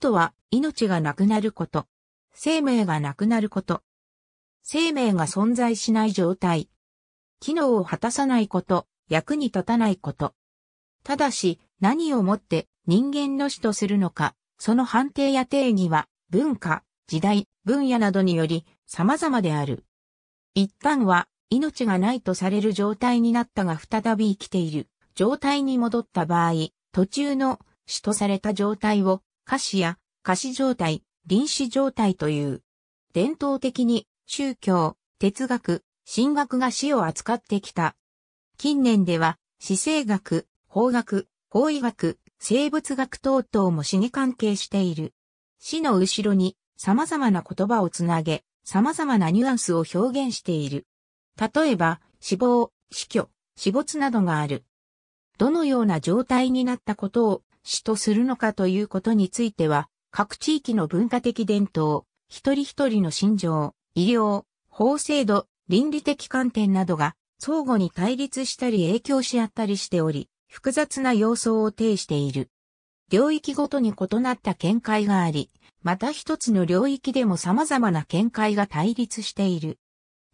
とは、命がなくなること。生命がなくなること。生命が存在しない状態。機能を果たさないこと、役に立たないこと。ただし、何をもって人間の死とするのか、その判定や定義は、文化、時代、分野などにより様々である。一旦は、命がないとされる状態になったが再び生きている状態に戻った場合、途中の死とされた状態を歌詞や歌詞状態、臨死状態という。伝統的に宗教、哲学、神学が死を扱ってきた。近年では、死生学、法学、法医学、生物学等々も死に関係している。死の後ろに様々な言葉をつなげ、様々なニュアンスを表現している。例えば、死亡、死去、死没などがある。どのような状態になったことを死とするのかということについては、各地域の文化的伝統、一人一人の心情、医療、法制度、倫理的観点などが相互に対立したり影響し合ったりしており、複雑な様相を呈している。領域ごとに異なった見解があり、また一つの領域でも様々な見解が対立している。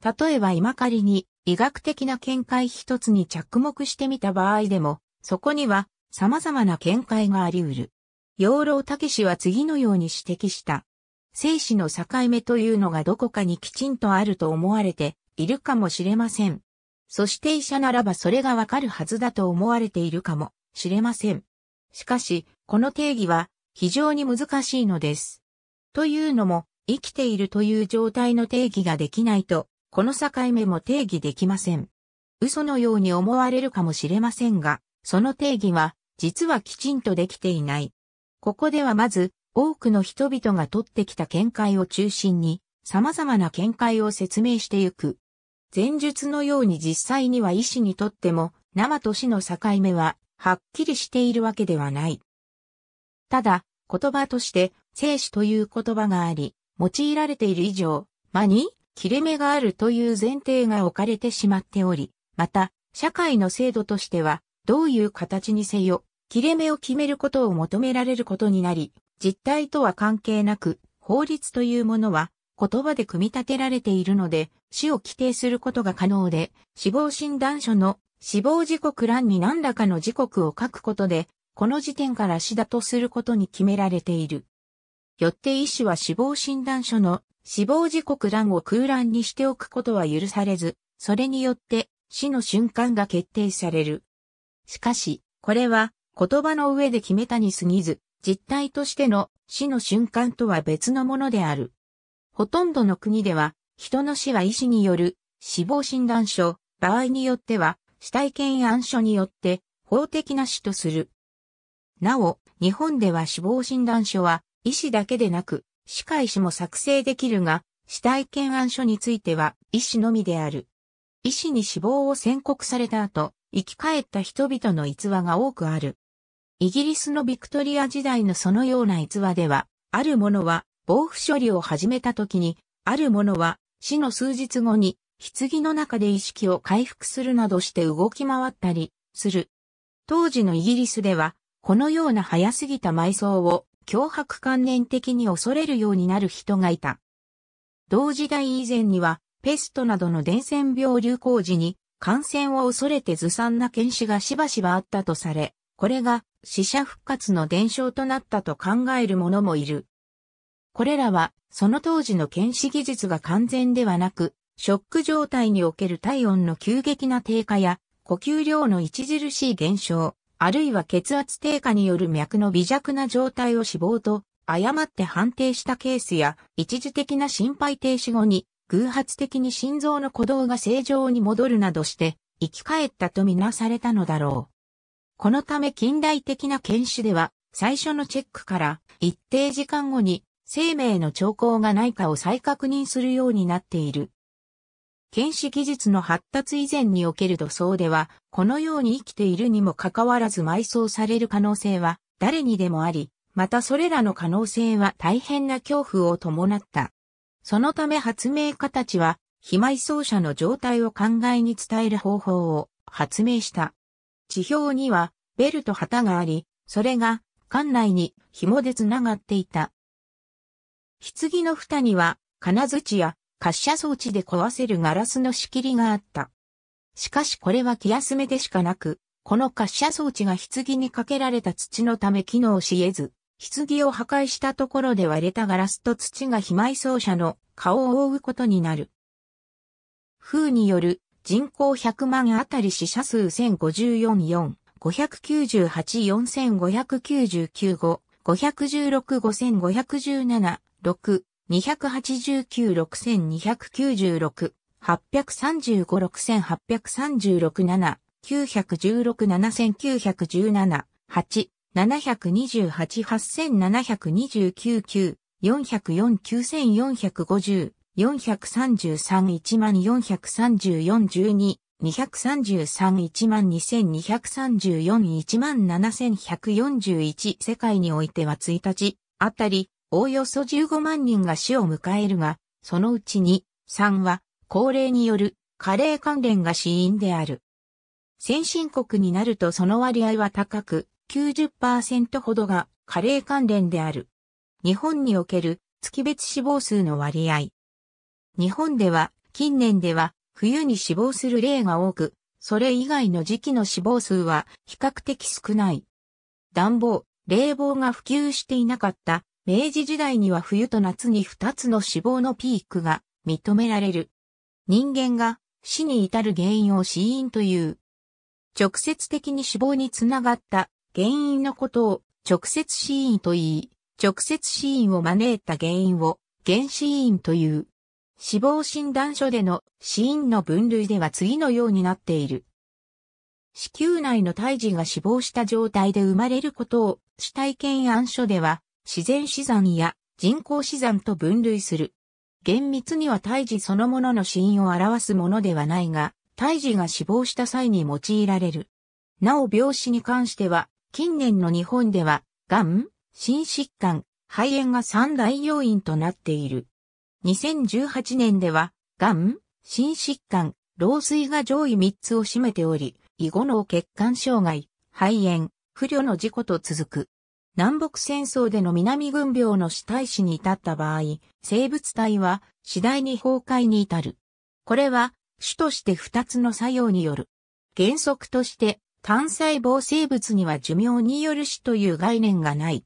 例えば今仮に医学的な見解一つに着目してみた場合でも、そこには様々な見解があり得る。養老武氏は次のように指摘した。生死の境目というのがどこかにきちんとあると思われているかもしれません。そして医者ならばそれがわかるはずだと思われているかもしれません。しかし、この定義は非常に難しいのです。というのも、生きているという状態の定義ができないと、この境目も定義できません。嘘のように思われるかもしれませんが、その定義は実はきちんとできていない。ここではまず、多くの人々が取ってきた見解を中心に、様々な見解を説明してゆく。前述のように実際には医師にとっても、生と死の境目は、はっきりしているわけではない。ただ、言葉として、生死という言葉があり、用いられている以上、間に、切れ目があるという前提が置かれてしまっており、また、社会の制度としては、どういう形にせよ、切れ目を決めることを求められることになり、実態とは関係なく、法律というものは言葉で組み立てられているので、死を規定することが可能で、死亡診断書の死亡時刻欄に何らかの時刻を書くことで、この時点から死だとすることに決められている。よって医師は死亡診断書の死亡時刻欄を空欄にしておくことは許されず、それによって死の瞬間が決定される。しかし、これは言葉の上で決めたに過ぎず、実態としての死の瞬間とは別のものである。ほとんどの国では、人の死は医師による死亡診断書、場合によっては死体検案書によって法的な死とする。なお、日本では死亡診断書は医師だけでなく、歯科医師も作成できるが、死体検案書については医師のみである。医師に死亡を宣告された後、生き返った人々の逸話が多くある。イギリスのビクトリア時代のそのような逸話では、ある者は防腐処理を始めた時に、ある者は死の数日後に棺の中で意識を回復するなどして動き回ったりする。当時のイギリスでは、このような早すぎた埋葬を脅迫観念的に恐れるようになる人がいた。同時代以前には、ペストなどの伝染病流行時に感染を恐れてずさんな検視がしばしばあったとされ、これが死者復活の伝承となったと考える者もいる。これらは、その当時の検視技術が完全ではなく、ショック状態における体温の急激な低下や、呼吸量の著しい減少、あるいは血圧低下による脈の微弱な状態を死亡と誤って判定したケースや、一時的な心肺停止後に、偶発的に心臓の鼓動が正常に戻るなどして、生き返ったとみなされたのだろう。このため近代的な犬種では、最初のチェックから一定時間後に生命の兆候がないかを再確認するようになっている。検視技術の発達以前における土葬では、このように生きているにもかかわらず埋葬される可能性は誰にでもあり、またそれらの可能性は大変な恐怖を伴った。そのため発明家たちは、被埋葬者の状態を考えに伝える方法を発明した。地表にはベルと旗があり、それが館内に紐で繋がっていた。棺の蓋には金槌や滑車装置で壊せるガラスの仕切りがあった。しかしこれは気休めでしかなく、この滑車装置が棺にかけられた土のため機能し得ず、棺を破壊したところで割れたガラスと土が被埋葬者の顔を覆うことになる。風による人口100万あたり死者数1054、4 5 9 8 5 9 9 5 5165517、6、2896296、8356836、7916917 7、8、728872994049450 433-11441231233-12234-12234-17141世界においては1日あたりおおよそ15万人が死を迎えるが、そのうちに3は高齢による加齢関連が死因である。先進国になるとその割合は高く90%ほどが加齢関連である。日本における月別死亡数の割合、日本では近年では冬に死亡する例が多く、それ以外の時期の死亡数は比較的少ない。暖房、冷房が普及していなかった明治時代には冬と夏に2つの死亡のピークが認められる。人間が死に至る原因を死因という。直接的に死亡につながった原因のことを直接死因と言い、直接死因を招いた原因を原死因という。死亡診断書での死因の分類では次のようになっている。子宮内の胎児が死亡した状態で生まれることを死体検案書では自然死産や人工死産と分類する。厳密には胎児そのものの死因を表すものではないが、胎児が死亡した際に用いられる。なお病死に関しては、近年の日本では、癌、心疾患、肺炎が三大要因となっている。2018年では、がん、心疾患、老衰が上位3つを占めており、囲後脳血管障害、肺炎、不慮の事故と続く。南北戦争での南軍病の死体死に至った場合、生物体は次第に崩壊に至る。これは主として2つの作用による。原則として単細胞生物には寿命による死という概念がない。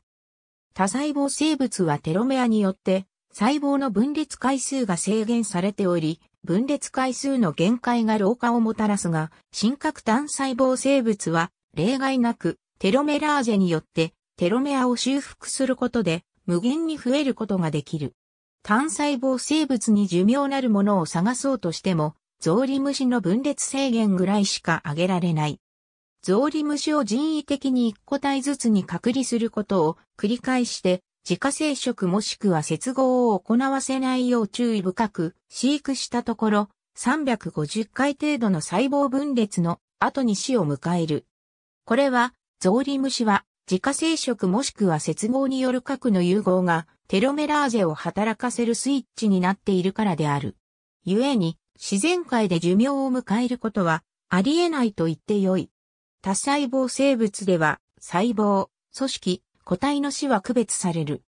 多細胞生物はテロメアによって細胞の分裂回数が制限されており、分裂回数の限界が老化をもたらすが、真核単細胞生物は例外なくテロメラーゼによってテロメアを修復することで無限に増えることができる。単細胞生物に寿命なるものを探そうとしても、ゾウリムシの分裂制限ぐらいしか挙げられない。ゾウリムシを人為的に一個体ずつに隔離することを繰り返して自家生殖もしくは接合を行わせないよう注意深く飼育したところ、350回程度の細胞分裂の後に死を迎える。これは、ゾウリムシは自家生殖もしくは接合による核の融合がテロメラーゼを働かせるスイッチになっているからである。故に、自然界で寿命を迎えることはありえないと言ってよい。多細胞生物では細胞、組織、個体の死は区別される。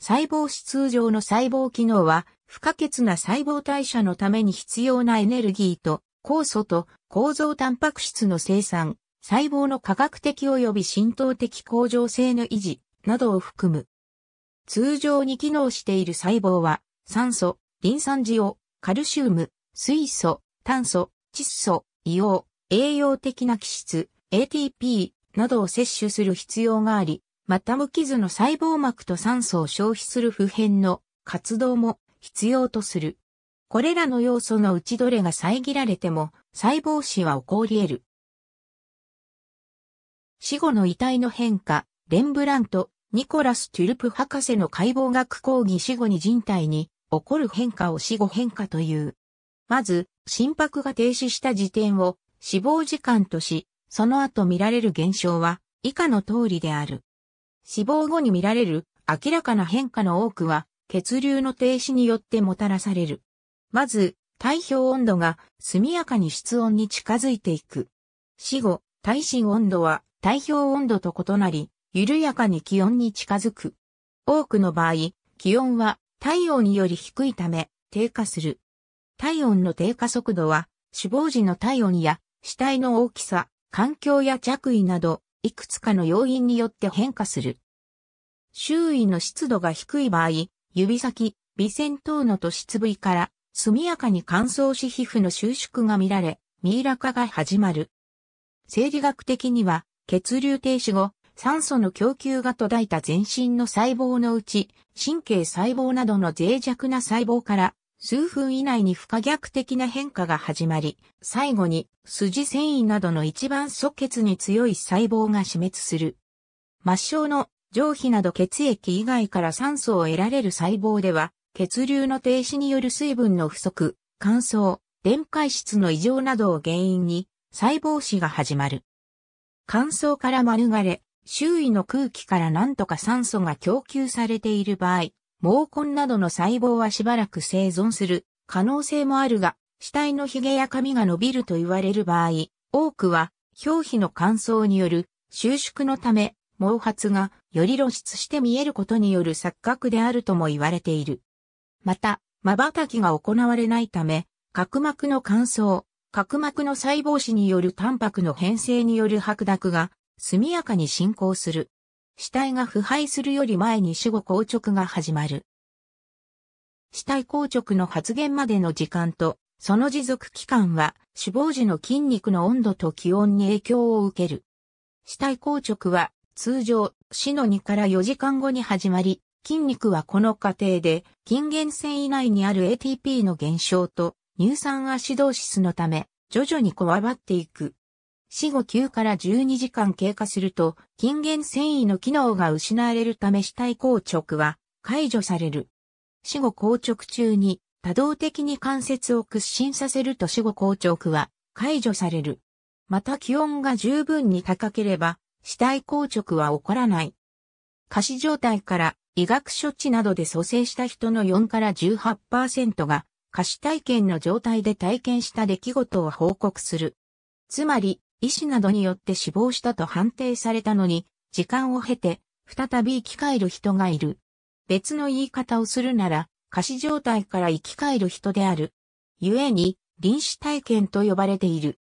細胞質通常の細胞機能は不可欠な細胞代謝のために必要なエネルギーと酵素と構造タンパク質の生産、細胞の科学的及び浸透的向上性の維持などを含む。通常に機能している細胞は酸素、リン酸ジオ、カルシウム、水素、炭素、窒素、硫黄、栄養的な気質、ATP などを摂取する必要があり、また無傷の細胞膜と酸素を消費する普遍の活動も必要とする。これらの要素のうちどれが遮られても細胞死は起こり得る。死後の遺体の変化、レンブラント、ニコラス・トゥルプ博士の解剖学講義死後に人体に起こる変化を死後変化という。まず、心拍が停止した時点を死亡時間とし、その後見られる現象は以下の通りである。死亡後に見られる明らかな変化の多くは血流の停止によってもたらされる。まず、体表温度が速やかに室温に近づいていく。死後、体心温度は体表温度と異なり、緩やかに気温に近づく。多くの場合、気温は体温により低いため低下する。体温の低下速度は死亡時の体温や死体の大きさ、環境や着衣などいくつかの要因によって変化する。周囲の湿度が低い場合、指先、微線等の突出部位から速やかに乾燥し皮膚の収縮が見られ、ミイラ化が始まる。生理学的には、血流停止後、酸素の供給が途絶えた全身の細胞のうち、神経細胞などの脆弱な細胞から数分以内に不可逆的な変化が始まり、最後に筋繊維などの一番素血に強い細胞が死滅する。末梢の上皮など血液以外から酸素を得られる細胞では、血流の停止による水分の不足、乾燥、電解質の異常などを原因に細胞死が始まる。乾燥から免れ、周囲の空気から何とか酸素が供給されている場合、毛根などの細胞はしばらく生存する可能性もあるが、死体の髭や髪が伸びると言われる場合、多くは表皮の乾燥による収縮のため、毛髪がより露出して見えることによる錯覚であるとも言われている。また、瞬きが行われないため、角膜の乾燥、角膜の細胞死によるタンパクの変性による白濁が速やかに進行する。死体が腐敗するより前に死後硬直が始まる。死体硬直の発現までの時間と、その持続期間は、死亡時の筋肉の温度と気温に影響を受ける。死体硬直は、通常、死の2から4時間後に始まり、筋肉はこの過程で、筋原線以内にある ATP の減少と、乳酸アシドーシスのため、徐々にこわばっていく。死後9から12時間経過すると、筋原繊維の機能が失われるため死体硬直は解除される。死後硬直中に多動的に関節を屈伸させると死後硬直は解除される。また気温が十分に高ければ死体硬直は起こらない。過死状態から医学処置などで蘇生した人の4から18%が過死体験の状態で体験した出来事を報告する。つまり、医師などによって死亡したと判定されたのに、時間を経て、再び生き返る人がいる。別の言い方をするなら、過死状態から生き返る人である。故に、臨死体験と呼ばれている。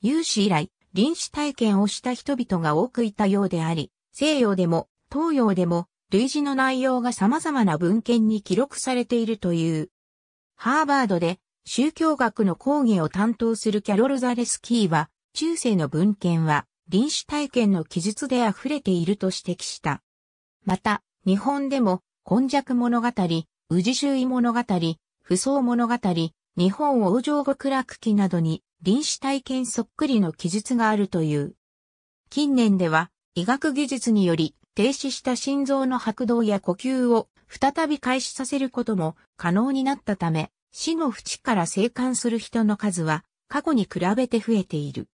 有史以来、臨死体験をした人々が多くいたようであり、西洋でも、東洋でも、類似の内容が様々な文献に記録されているという。ハーバードで、宗教学の講義を担当するキャロル・ザレスキーは、中世の文献は臨死体験の記述で溢れていると指摘した。また、日本でも、今弱物語、宇治周囲物語、不相物語、日本王城極楽記などに臨死体験そっくりの記述があるという。近年では医学技術により停止した心臓の拍動や呼吸を再び開始させることも可能になったため、死の淵から生還する人の数は過去に比べて増えている。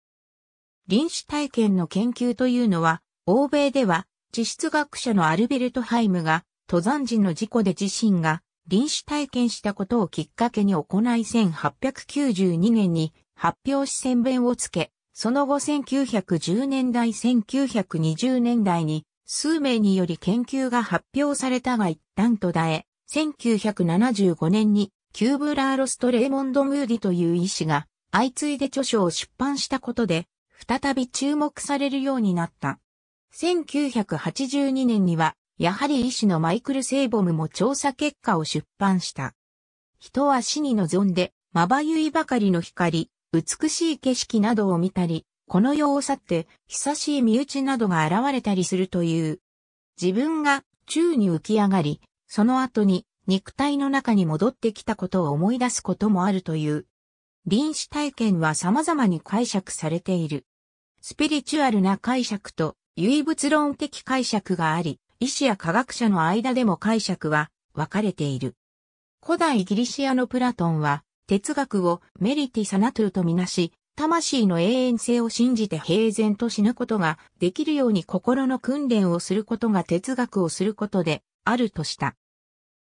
臨死体験の研究というのは、欧米では、地質学者のアルベルト・ハイムが、登山時の事故で自身が臨死体験したことをきっかけに行い1892年に発表し宣弁をつけ、その後1910年代1920年代に数名により研究が発表されたが一旦途絶え、1975年にキューブラーロスト・レイモンド・ムーディという医師が相次いで著書を出版したことで再び注目されるようになった。1982年には、やはり医師のマイクル・セイボムも調査結果を出版した。人は死に望んで、まばゆいばかりの光、美しい景色などを見たり、この世を去って、久しい身内などが現れたりするという。自分が宙に浮き上がり、その後に肉体の中に戻ってきたことを思い出すこともあるという。臨死体験は様々に解釈されている。スピリチュアルな解釈と唯物論的解釈があり、医師や科学者の間でも解釈は分かれている。古代ギリシアのプラトンは哲学をメリティサナトゥとみなし、魂の永遠性を信じて平然と死ぬことができるように心の訓練をすることが哲学をすることであるとした。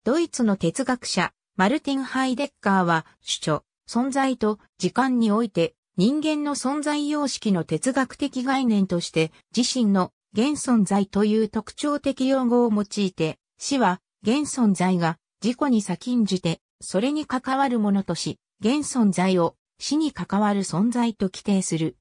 ドイツの哲学者、マルティン・ハイデッカーは主張、存在と時間において人間の存在様式の哲学的概念として自身の現存在という特徴的用語を用いて、死は現存在が自己に先んじてそれに関わるものとし、現存在を死に関わる存在と規定する。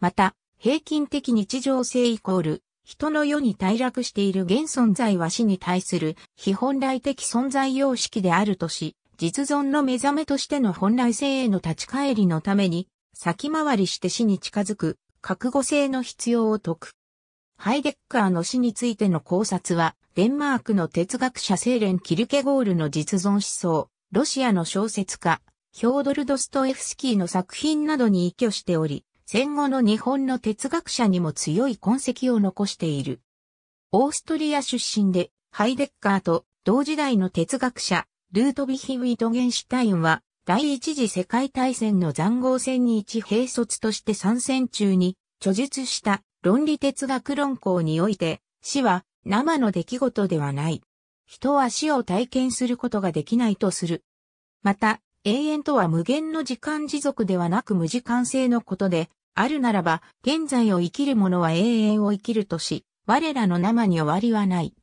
また、平均的日常性イコール、人の世に退落している現存在は死に対する非本来的存在様式であるとし、実存の目覚めとしての本来性への立ち返りのために、先回りして死に近づく、覚悟性の必要を説く。ハイデッカーの死についての考察は、デンマークの哲学者セーレン・キルケゴールの実存思想、ロシアの小説家、ヒョードル・ドストエフスキーの作品などに依拠しており、戦後の日本の哲学者にも強い痕跡を残している。オーストリア出身で、ハイデッカーと同時代の哲学者、ルートビヒ・ウィトゲンシュタインは、第一次世界大戦の残壕戦に一兵卒として参戦中に著述した論理哲学論考において、死は生の出来事ではない。人は死を体験することができないとする。また、永遠とは無限の時間持続ではなく無時間性のことで、あるならば、現在を生きる者は永遠を生きるとし、我らの生に終わりはない。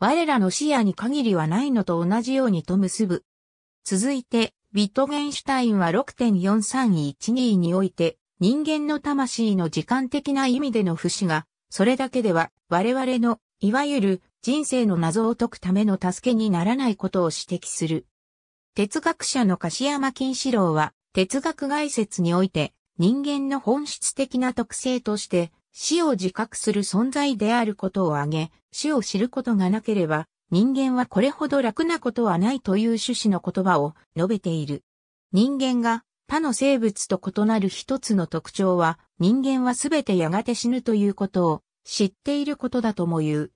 我らの視野に限りはないのと同じようにと結ぶ。続いて、ビットゲンシュタインは6.43122において、人間の魂の時間的な意味での不死が、それだけでは我々の、いわゆる人生の謎を解くための助けにならないことを指摘する。哲学者の柏山金四郎は、哲学概説において、人間の本質的な特性として、死を自覚する存在であることを挙げ、死を知ることがなければ、人間はこれほど楽なことはないという趣旨の言葉を述べている。人間が他の生物と異なる一つの特徴は、人間はすべてやがて死ぬということを知っていることだとも言う。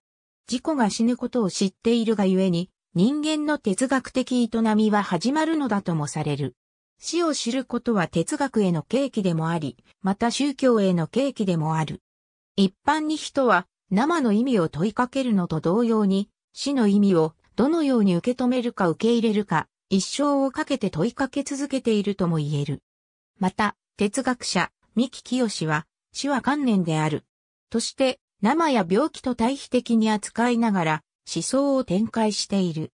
自己が死ぬことを知っているがゆえに、人間の哲学的営みは始まるのだともされる。死を知ることは哲学への契機でもあり、また宗教への契機でもある。一般に人は生の意味を問いかけるのと同様に、死の意味をどのように受け止めるか受け入れるか、一生をかけて問いかけ続けているとも言える。また、哲学者、三木清は、死は観念である。として、生や病気と対比的に扱いながら、思想を展開している。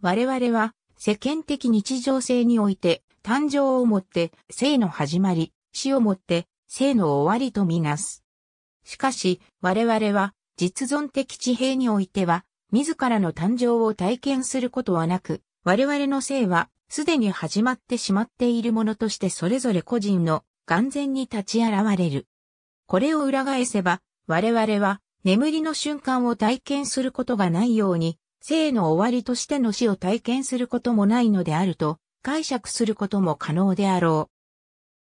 我々は、世間的日常性において、誕生をもって生の始まり、死をもって生の終わりとみなす。しかし、我々は実存的地平においては、自らの誕生を体験することはなく、我々の生は、すでに始まってしまっているものとしてそれぞれ個人の眼前に立ち現れる。これを裏返せば、我々は眠りの瞬間を体験することがないように、生の終わりとしての死を体験することもないのであると解釈することも可能であろ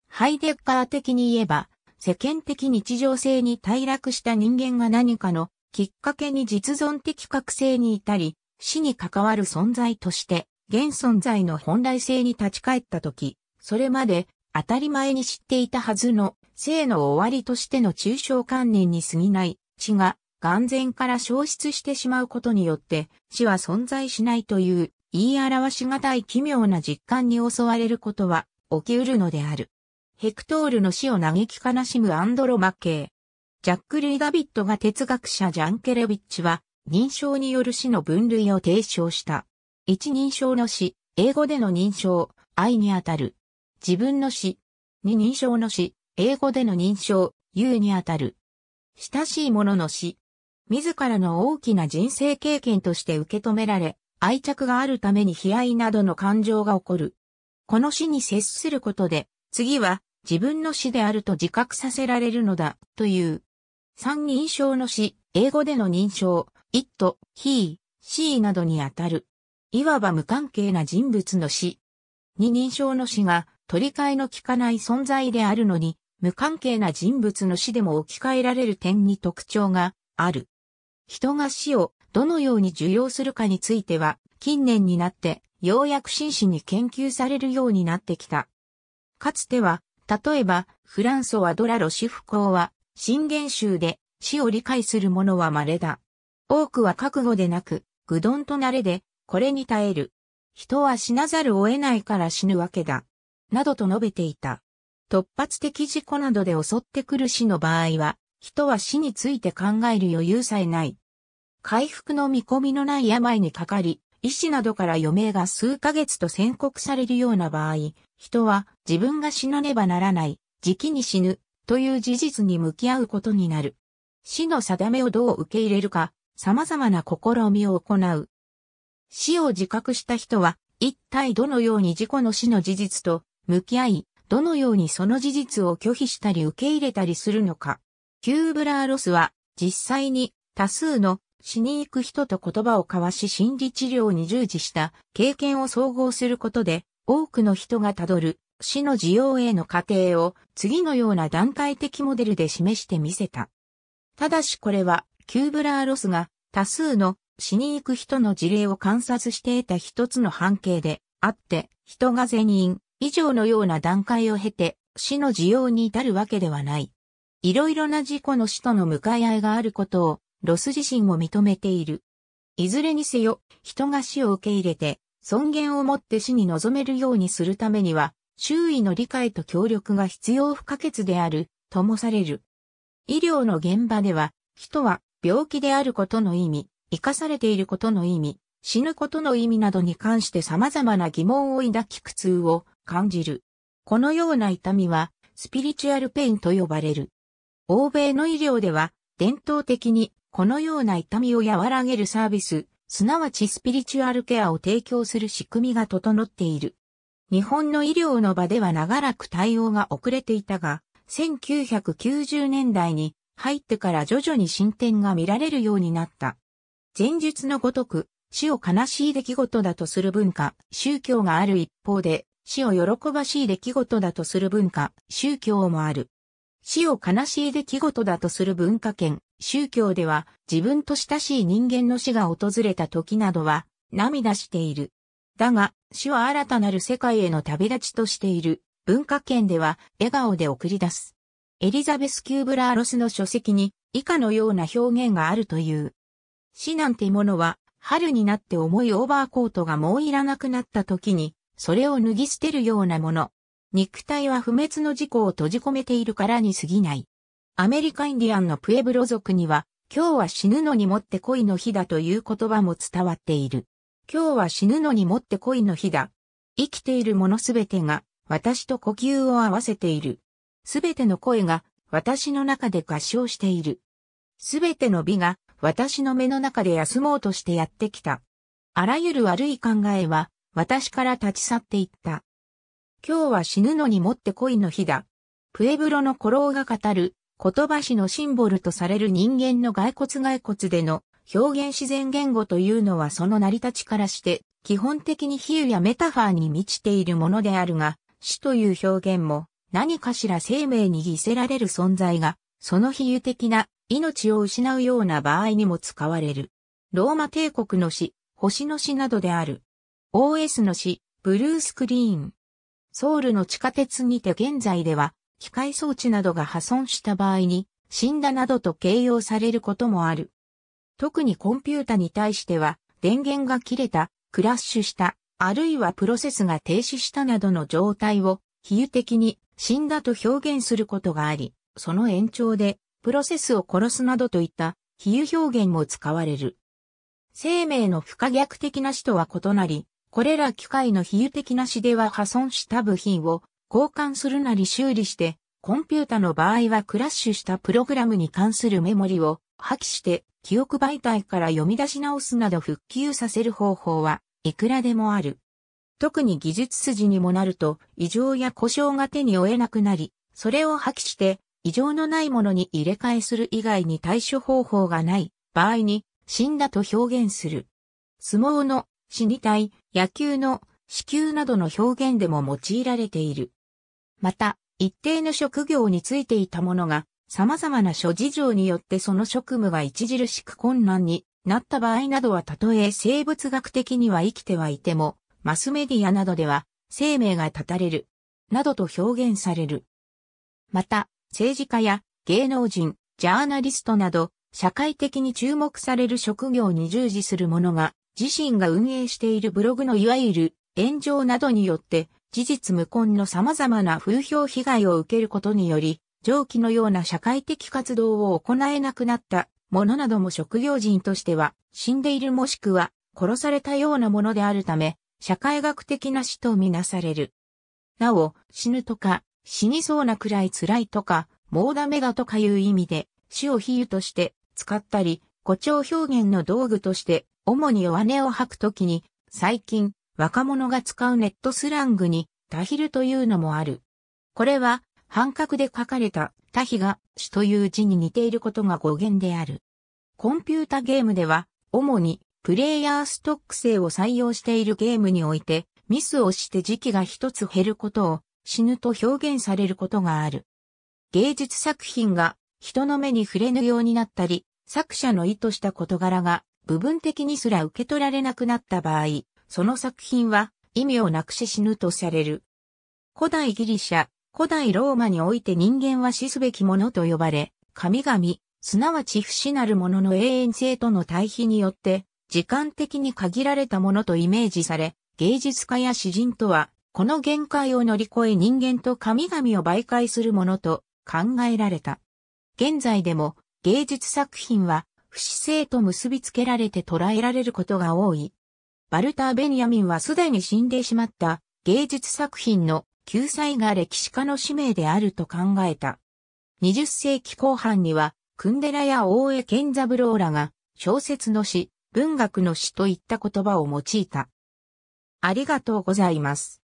う。ハイデッカー的に言えば、世間的日常性に退落した人間が何かのきっかけに実存的覚醒に至り、死に関わる存在として、現存在の本来性に立ち返ったとき、それまで当たり前に知っていたはずの性の終わりとしての抽象観念に過ぎない死が眼前から消失してしまうことによって死は存在しないという言い表しがたい奇妙な実感に襲われることは起きうるのである。ヘクトールの死を嘆き悲しむアンドロマ系。ジャック・ルイ・ダビットが哲学者ジャンケレビッチは、認証による死の分類を提唱した。一認証の死、英語での認証、愛にあたる。自分の死。二認証の死、英語での認証、優にあたる。親しい者の死。自らの大きな人生経験として受け止められ、愛着があるために悲哀などの感情が起こる。この死に接することで、次は自分の死であると自覚させられるのだ、という。三人称の詩、英語での認証、it, he, she などにあたる。いわば無関係な人物の詩。二人称の詩が取り替えの効かない存在であるのに、無関係な人物の詩でも置き換えられる点に特徴がある。人が死をどのように受容するかについては、近年になってようやく真摯に研究されるようになってきた。かつては、例えば、フランソワ・ドラロ・シフコーは、信言宗で死を理解する者は稀だ。多くは覚悟でなく、愚鈍と慣れで、これに耐える。人は死なざるを得ないから死ぬわけだ。などと述べていた。突発的事故などで襲ってくる死の場合は、人は死について考える余裕さえない。回復の見込みのない病にかかり、医師などから余命が数ヶ月と宣告されるような場合、人は自分が死なねばならない、時期に死ぬという事実に向き合うことになる。死の定めをどう受け入れるか、様々な試みを行う。死を自覚した人は、一体どのように自己の死の事実と向き合い、どのようにその事実を拒否したり受け入れたりするのか。キューブラーロスは、実際に多数の死に行く人と言葉を交わし心理治療に従事した経験を総合することで、多くの人がたどる死の需要への過程を次のような段階的モデルで示してみせた。ただしこれは、キューブラーロスが多数の死に行く人の事例を観察して得た一つの半径であって、人が全員以上のような段階を経て死の需要に至るわけではない。いろいろな事故の死との向かい合いがあることをロス自身も認めている。いずれにせよ、人が死を受け入れて尊厳を持って死に臨めるようにするためには、周囲の理解と協力が必要不可欠である、ともされる。医療の現場では、人は病気であることの意味、生かされていることの意味、死ぬことの意味などに関して様々な疑問を抱き苦痛を感じる。このような痛みは、スピリチュアルペインと呼ばれる。欧米の医療では、伝統的にこのような痛みを和らげるサービス、すなわちスピリチュアルケアを提供する仕組みが整っている。日本の医療の場では長らく対応が遅れていたが、1990年代に入ってから徐々に進展が見られるようになった。前述のごとく、死を悲しい出来事だとする文化、宗教がある一方で、死を喜ばしい出来事だとする文化、宗教もある。死を悲しい出来事だとする文化圏、宗教では自分と親しい人間の死が訪れた時などは涙している。だが、死は新たなる世界への旅立ちとしている、文化圏では、笑顔で送り出す。エリザベス・キューブラーロスの書籍に、以下のような表現があるという。死なんてものは、春になって重いオーバーコートがもういらなくなった時に、それを脱ぎ捨てるようなもの。肉体は不滅の事故を閉じ込めているからに過ぎない。アメリカインディアンのプエブロ族には、今日は死ぬのにもって恋の日だという言葉も伝わっている。今日は死ぬのにもってこいの日だ。生きているものすべてが、私と呼吸を合わせている。すべての声が、私の中で合唱している。すべての美が、私の目の中で休もうとしてやってきた。あらゆる悪い考えは、私から立ち去っていった。今日は死ぬのにもってこいの日だ。プエブロの古老が語る、言葉史のシンボルとされる人間の骸骨骸骨での表現自然言語というのはその成り立ちからして、基本的に比喩やメタファーに満ちているものであるが、死という表現も何かしら生命に着せられる存在が、その比喩的な命を失うような場合にも使われる。ローマ帝国の死、星の死などである。OS の死、ブルースクリーン。ソウルの地下鉄にて現在では、機械装置などが破損した場合に、死んだなどと形容されることもある。特にコンピュータに対しては、電源が切れた、クラッシュした、あるいはプロセスが停止したなどの状態を、比喩的に死んだと表現することがあり、その延長で、プロセスを殺すなどといった比喩表現も使われる。生命の不可逆的な死とは異なり、これら機械の比喩的な死では破損した部品を交換するなり修理して、コンピュータの場合はクラッシュしたプログラムに関するメモリを破棄して記憶媒体から読み出し直すなど復旧させる方法はいくらでもある。特に技術筋にもなると異常や故障が手に負えなくなり、それを破棄して異常のないものに入れ替えする以外に対処方法がない場合に死んだと表現する。相撲の死に体、野球の死球などの表現でも用いられている。また、一定の職業についていたものが様々な諸事情によってその職務が著しく困難になった場合などはたとえ生物学的には生きてはいても、マスメディアなどでは生命が絶たれる、などと表現される。また、政治家や芸能人、ジャーナリストなど、社会的に注目される職業に従事する者が、自身が運営しているブログのいわゆる炎上などによって、事実無根の様々な風評被害を受けることにより、上記のような社会的活動を行えなくなった者なども職業人としては死んでいるもしくは殺されたようなものであるため、社会学的な死とみなされる。なお、死ぬとか、死にそうなくらい辛いとか、もうダメだとかいう意味で、死を比喩として使ったり、誇張表現の道具として、主に弱音を吐くときに、最近、若者が使うネットスラングに、多ヒルというのもある。これは、半角で書かれた多比が死という字に似ていることが語源である。コンピュータゲームでは、主にプレイヤーストック性を採用しているゲームにおいて、ミスをして時期が一つ減ることを死ぬと表現されることがある。芸術作品が人の目に触れぬようになったり、作者の意図した事柄が部分的にすら受け取られなくなった場合、その作品は意味をなくし死ぬとされる。古代ギリシャ、古代ローマにおいて人間は死すべきものと呼ばれ、神々、すなわち不死なるものの永遠性との対比によって、時間的に限られたものとイメージされ、芸術家や詩人とは、この限界を乗り越え人間と神々を媒介するものと考えられた。現在でも芸術作品は不死性と結びつけられて捉えられることが多い。バルター・ベニヤミンはすでに死んでしまった芸術作品の救済が歴史家の使命であると考えた。20世紀後半には、クンデラや大江健三郎らが、小説の詩、文学の詩といった言葉を用いた。ありがとうございます。